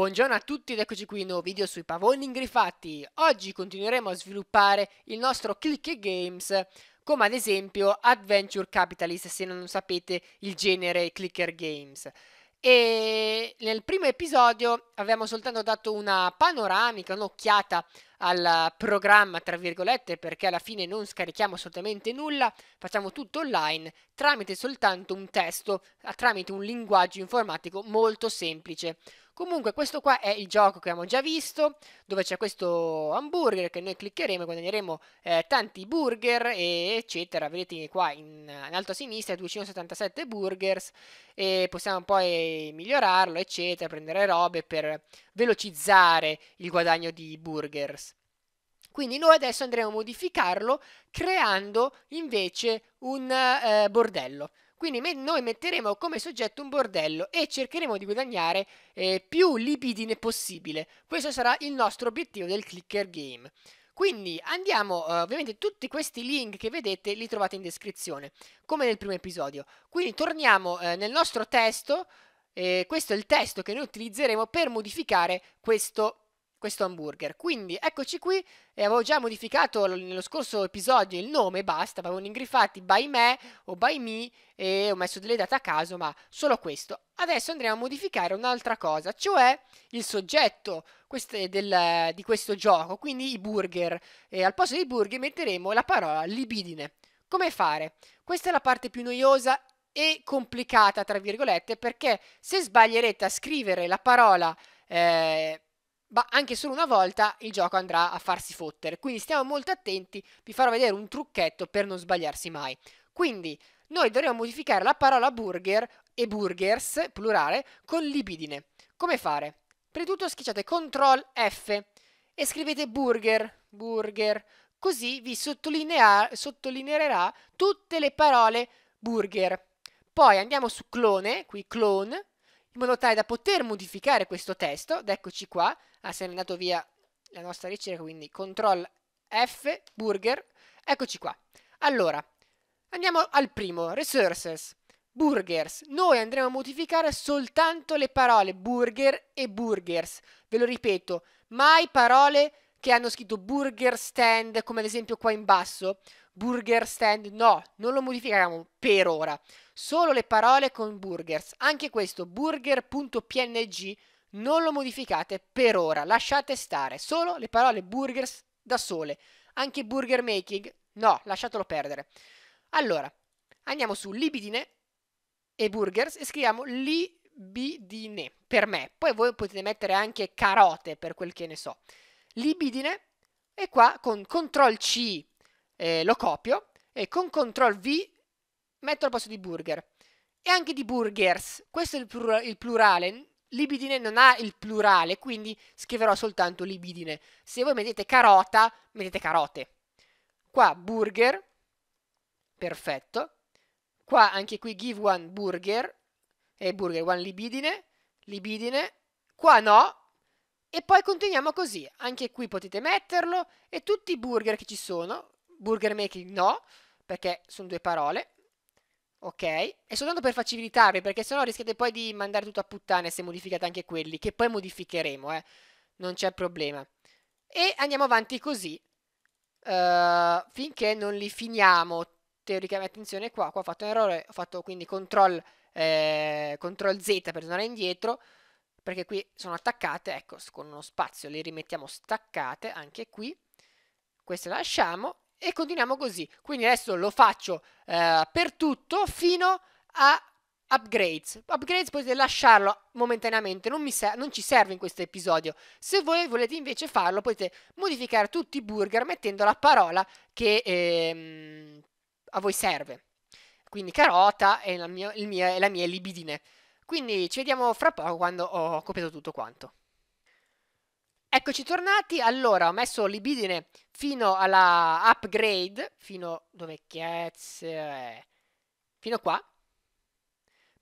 Buongiorno a tutti ed eccoci qui in un nuovo video sui pavoni ingrifati. Oggi continueremo a sviluppare il nostro Click Games come ad esempio Adventure Capitalist se non sapete il genere Clicker Games. E nel primo episodio abbiamo soltanto dato una panoramica, un'occhiata al programma, tra virgolette, perché alla fine non scarichiamo assolutamente nulla, facciamo tutto online tramite soltanto un testo, tramite un linguaggio informatico molto semplice. Comunque questo qua è il gioco che abbiamo già visto, dove c'è questo hamburger che noi cliccheremo e guadagneremo eh, tanti burger eccetera. Vedete qua in, in, alto a sinistra 277 burgers e possiamo poi migliorarlo eccetera, prendere robe per velocizzare il guadagno di burgers. Quindi noi adesso andremo a modificarlo creando invece un eh, bordello. Quindi noi metteremo come soggetto un bordello e cercheremo di guadagnare eh, più libidine possibile. Questo sarà il nostro obiettivo del clicker game. Quindi andiamo, eh, ovviamente tutti questi link che vedete li trovate in descrizione, come nel primo episodio. Quindi torniamo eh, nel nostro testo, eh, questo è il testo che noi utilizzeremo per modificare questo questo hamburger. Quindi eccoci qui, e avevo già modificato nello scorso episodio il nome, basta, avevano ingriffati by me o by me e ho messo delle date a caso, ma solo questo. Adesso andremo a modificare un'altra cosa, cioè il soggetto del, di questo gioco, quindi i burger. E al posto dei burger metteremo la parola libidine. Come fare? Questa è la parte più noiosa e complicata, tra virgolette, perché se sbaglierete a scrivere la parola... Eh, ma anche solo una volta il gioco andrà a farsi fottere. Quindi stiamo molto attenti, vi farò vedere un trucchetto per non sbagliarsi mai. Quindi noi dovremo modificare la parola burger e burgers, plurale, con libidine. Come fare? Prima di tutto schiacciate CTRL F e scrivete burger, burger, così vi sottolineerà tutte le parole burger. Poi andiamo su clone, qui clone, in modo tale da poter modificare questo testo, ed eccoci qua, ah, se è andato via la nostra ricerca, quindi CTRL F, burger, eccoci qua. Allora, andiamo al primo, resources, burgers. Noi andremo a modificare soltanto le parole burger e burgers. Ve lo ripeto, mai parole che hanno scritto burger stand, come ad esempio qua in basso, burger stand, no, non lo modifichiamo per ora, solo le parole con burgers, anche questo burger.png non lo modificate per ora, lasciate stare, solo le parole burgers da sole, anche burger making, no, lasciatelo perdere. Allora, andiamo su libidine e burgers e scriviamo libidine per me, poi voi potete mettere anche carote per quel che ne so, libidine e qua con CTRL C eh, lo copio e con CTRL V metto al posto di burger. E anche di burgers, questo è il, plura il plurale, libidine non ha il plurale, quindi scriverò soltanto libidine. Se voi mettete carota, mettete carote. Qua burger, perfetto. Qua anche qui give one burger, e burger one libidine, libidine. Qua no, e poi continuiamo così, anche qui potete metterlo e tutti i burger che ci sono burger making no, perché sono due parole. Ok, e soltanto per facilitarvi, perché sennò rischiate poi di mandare tutto a puttane se modificate anche quelli, che poi modificheremo, eh. Non c'è problema. E andiamo avanti così, uh, finché non li finiamo. Teoricamente, attenzione qua, qua ho fatto un errore, ho fatto quindi control, eh, control Z per tornare indietro, perché qui sono attaccate, ecco, con uno spazio le rimettiamo staccate, anche qui. Queste lasciamo e continuiamo così. Quindi adesso lo faccio eh, per tutto fino a upgrades. Upgrades potete lasciarlo momentaneamente, non, non ci serve in questo episodio. Se voi volete invece farlo potete modificare tutti i burger mettendo la parola che ehm, a voi serve. Quindi carota e la mia, mia, la mia libidine. Quindi ci vediamo fra poco quando ho copiato tutto quanto. Eccoci tornati, allora ho messo libidine fino alla upgrade, fino dove cazzo è? Fino qua.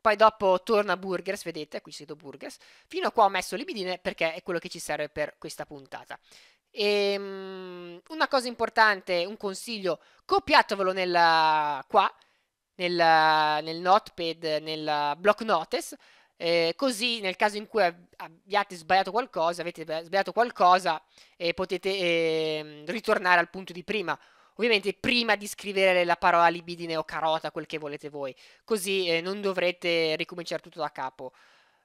Poi dopo torna Burgers, vedete, qui sito Burgers. Fino qua ho messo libidine perché è quello che ci serve per questa puntata. E, um, una cosa importante, un consiglio, copiatevelo nella, qua, nel, nel notepad, nel block notice, eh, così nel caso in cui abbiate sbagliato qualcosa, avete sbagliato qualcosa, eh, potete eh, ritornare al punto di prima. Ovviamente prima di scrivere la parola libidine o carota, quel che volete voi, così eh, non dovrete ricominciare tutto da capo.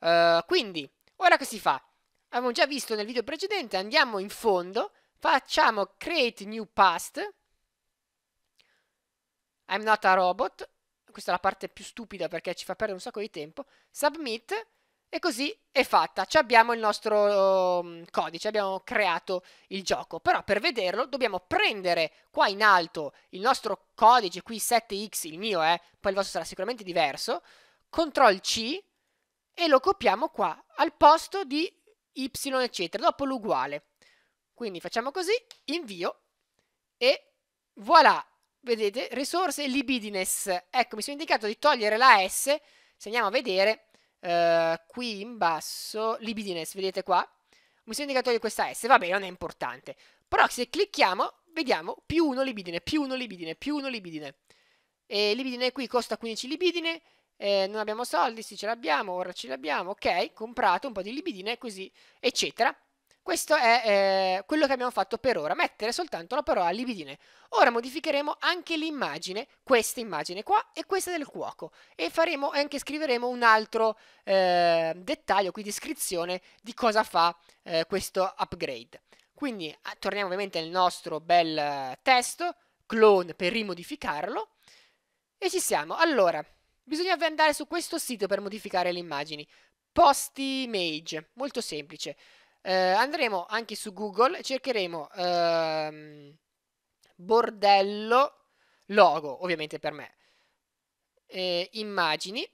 Uh, quindi, ora che si fa? Abbiamo già visto nel video precedente, andiamo in fondo, facciamo create new past, I'm not a robot, questa è la parte più stupida perché ci fa perdere un sacco di tempo, submit e così è fatta. Ci abbiamo il nostro um, codice, abbiamo creato il gioco, però per vederlo dobbiamo prendere qua in alto il nostro codice, qui 7x, il mio è, eh, poi il vostro sarà sicuramente diverso, CTRL C e lo copiamo qua al posto di y eccetera, dopo l'uguale. Quindi facciamo così, invio e voilà, vedete, risorse e libidines. Ecco, mi sono indicato di togliere la S, se andiamo a vedere, eh, qui in basso, libidines, vedete qua? Mi sono indicato di togliere questa S, va bene, non è importante. Però se clicchiamo, vediamo, più uno libidine, più uno libidine, più uno libidine. E libidine qui costa 15 libidine, eh, non abbiamo soldi, sì ce l'abbiamo, ora ce l'abbiamo, ok, comprato un po' di libidine, così, eccetera. Questo è eh, quello che abbiamo fatto per ora, mettere soltanto la parola libidine. Ora modificheremo anche l'immagine, questa immagine qua e questa del cuoco e faremo anche scriveremo un altro eh, dettaglio, qui descrizione di cosa fa eh, questo upgrade. Quindi ah, torniamo ovviamente nel nostro bel eh, testo, clone per rimodificarlo e ci siamo. Allora, bisogna andare su questo sito per modificare le immagini. Post image, molto semplice eh, andremo anche su Google, e cercheremo ehm, bordello logo, ovviamente per me, eh, immagini.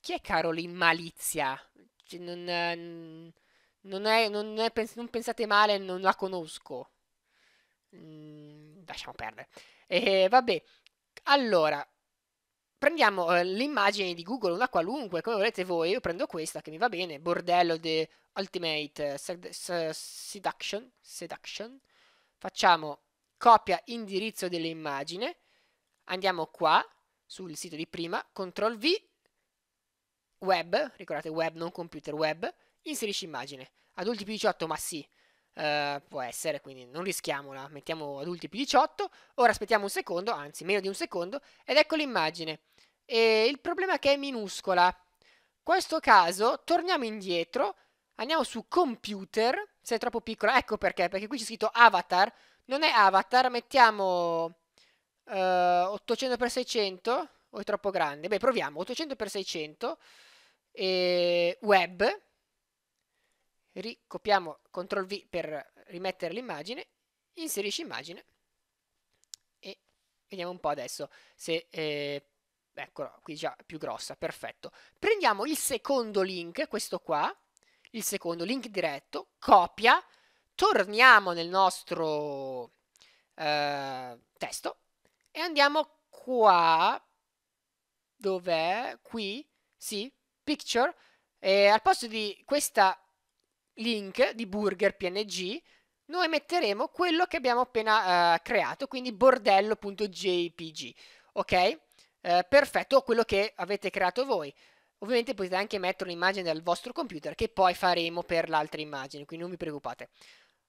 Chi è Caroline Malizia? Cioè, non, mm, non, è, non, è, non, pensate male, non la conosco. Mm, lasciamo perdere. Eh, vabbè, allora, prendiamo eh, l'immagine di Google, una qualunque, come volete voi, io prendo questa che mi va bene, bordello di Ultimate eh, sed- seduction, seduction, facciamo copia indirizzo dell'immagine, andiamo qua sul sito di prima, CTRL V, web, ricordate web non computer web, inserisci immagine, adulti più 18 ma sì, eh, può essere, quindi non rischiamola, mettiamo adulti più 18, ora aspettiamo un secondo, anzi meno di un secondo, ed ecco l'immagine. E il problema è che è minuscola. In questo caso torniamo indietro, andiamo su computer, se è troppo piccola, ecco perché, perché qui c'è scritto avatar, non è avatar, mettiamo uh, eh, 800x600, o è troppo grande? Beh, proviamo, 800x600, e web, ricopiamo CTRL V per rimettere l'immagine, inserisci immagine e vediamo un po' adesso se... Eh, eccola qui già più grossa, perfetto. Prendiamo il secondo link, questo qua, il secondo link diretto, copia, torniamo nel nostro eh, testo e andiamo qua, dov'è? Qui, sì, picture, e al posto di questa link di burger png noi metteremo quello che abbiamo appena eh, creato, quindi bordello.jpg, ok? Eh, perfetto, quello che avete creato voi. Ovviamente potete anche mettere un'immagine dal vostro computer che poi faremo per l'altra immagine, quindi non vi preoccupate.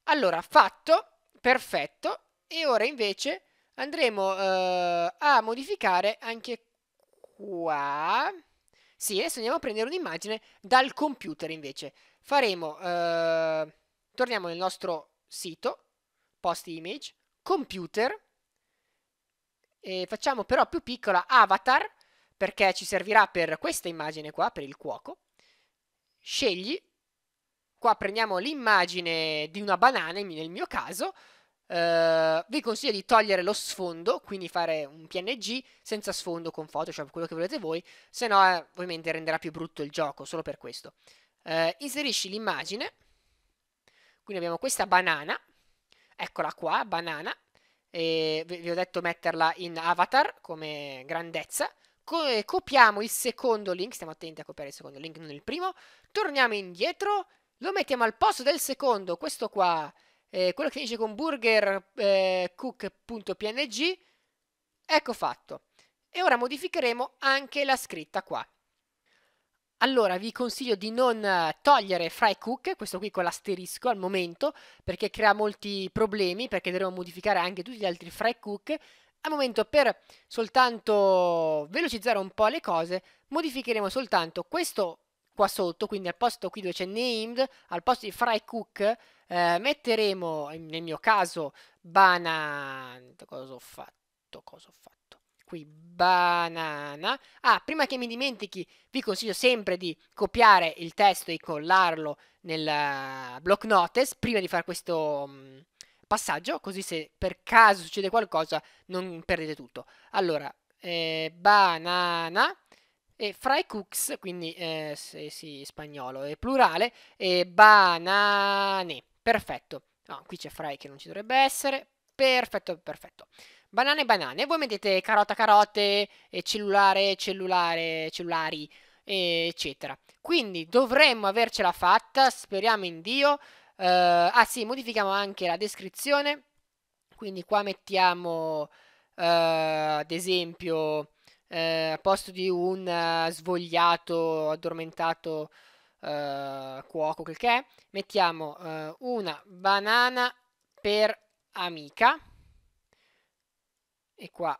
Allora, fatto, perfetto, e ora invece andremo eh, a modificare anche qua. Sì, adesso andiamo a prendere un'immagine dal computer invece faremo, eh, torniamo nel nostro sito, post image, computer, e facciamo però più piccola avatar, perché ci servirà per questa immagine qua, per il cuoco, scegli, qua prendiamo l'immagine di una banana nel mio caso, Uh, vi consiglio di togliere lo sfondo, quindi fare un PNG senza sfondo con Photoshop, quello che volete voi, se no eh, ovviamente renderà più brutto il gioco, solo per questo eh, inserisci l'immagine, quindi abbiamo questa banana, eccola qua, banana, e vi ho detto metterla in avatar come grandezza, copiamo il secondo link, stiamo attenti a copiare il secondo link, non il primo, torniamo indietro, lo mettiamo al posto del secondo, questo qua, eh, quello che finisce con burgercook.png, eh, ecco fatto. E ora modificheremo anche la scritta qua. Allora vi consiglio di non eh, togliere Fry Cook, questo qui con l'asterisco al momento, perché crea molti problemi, perché dovremo modificare anche tutti gli altri Fry Cook. Al momento per soltanto velocizzare un po' le cose, modificheremo soltanto questo qua sotto, quindi al posto qui dove c'è named, al posto di fry cook, eh, metteremo, nel mio caso, banana, cosa ho fatto, cosa ho fatto, qui banana. Ah, prima che mi dimentichi, vi consiglio sempre di copiare il testo e collarlo nel eh, block notes prima di fare questo mm, passaggio, così se per caso succede qualcosa non perdete tutto. Allora, eh, banana e fry cooks, quindi eh, sì, sì, spagnolo è plurale, e banane. Perfetto. No, ah, qui c'è fry che non ci dovrebbe essere. Perfetto, perfetto banane banane, voi mettete carota carote, e eh, cellulare cellulare, cellulari, eccetera. Quindi dovremmo avercela fatta, speriamo in Dio. Uh, ah sì, modifichiamo anche la descrizione, quindi qua mettiamo uh, ad esempio eh, a posto di un uh, svogliato, addormentato uh, cuoco, quel che è, mettiamo uh, una banana per amica e qua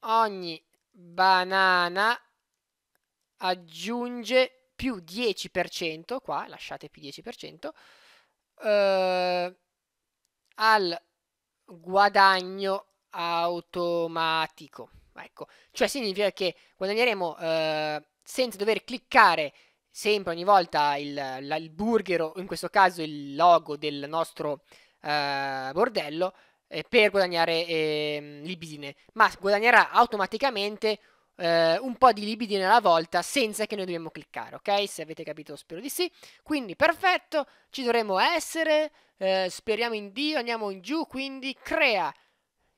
ogni banana aggiunge più 10%, qua lasciate più 10%, eh, al guadagno automatico. Ecco, cioè significa che guadagneremo eh, senza dover cliccare sempre ogni volta il, la, il burger o in questo caso il logo del nostro eh, bordello, eh, per guadagnare eh, libidine, ma guadagnerà automaticamente eh, un po' di libidine alla volta senza che noi dobbiamo cliccare, ok? Se avete capito spero di sì. Quindi perfetto, ci dovremo essere, eh, speriamo in Dio, andiamo in giù, quindi crea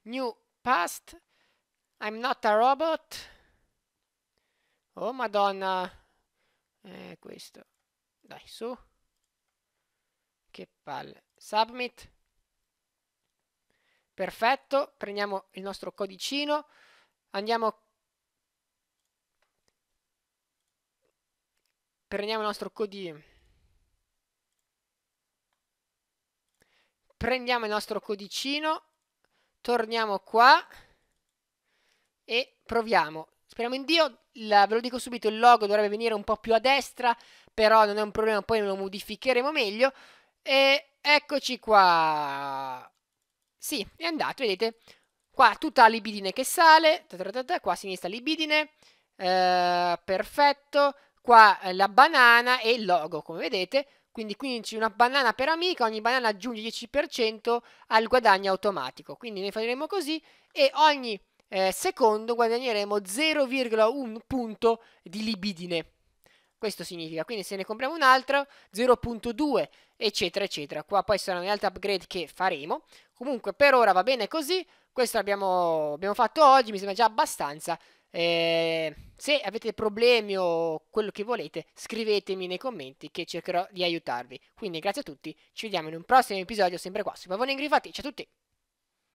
new past, I'm not a robot. Oh madonna, eh, questo, dai su, che palle, submit. Perfetto, prendiamo il nostro codicino, andiamo prendiamo il nostro codicino prendiamo il nostro codicino, torniamo qua e proviamo. Speriamo in Dio, la, ve lo dico subito, il logo dovrebbe venire un po' più a destra, però non è un problema, poi lo modificheremo meglio. E eccoci qua. Sì, è andato, vedete? Qua tutta la libidine che sale, tatatata, qua a sinistra libidine, eh, perfetto, qua eh, la banana e il logo, come vedete. Quindi 15, una banana per amica, ogni banana aggiunge 10% al guadagno automatico. Quindi ne faremo così e ogni eh, secondo guadagneremo 0,1 punto di libidine. Questo significa, quindi se ne compriamo un altro, 0.2, eccetera, eccetera. Qua poi saranno gli altri upgrade che faremo. Comunque per ora va bene così, questo abbiamo, abbiamo fatto oggi, mi sembra già abbastanza. Eh, se avete problemi o quello che volete, scrivetemi nei commenti che cercherò di aiutarvi. Quindi grazie a tutti, ci vediamo in un prossimo episodio sempre qua su Pavone Ingrifati. Ciao a tutti!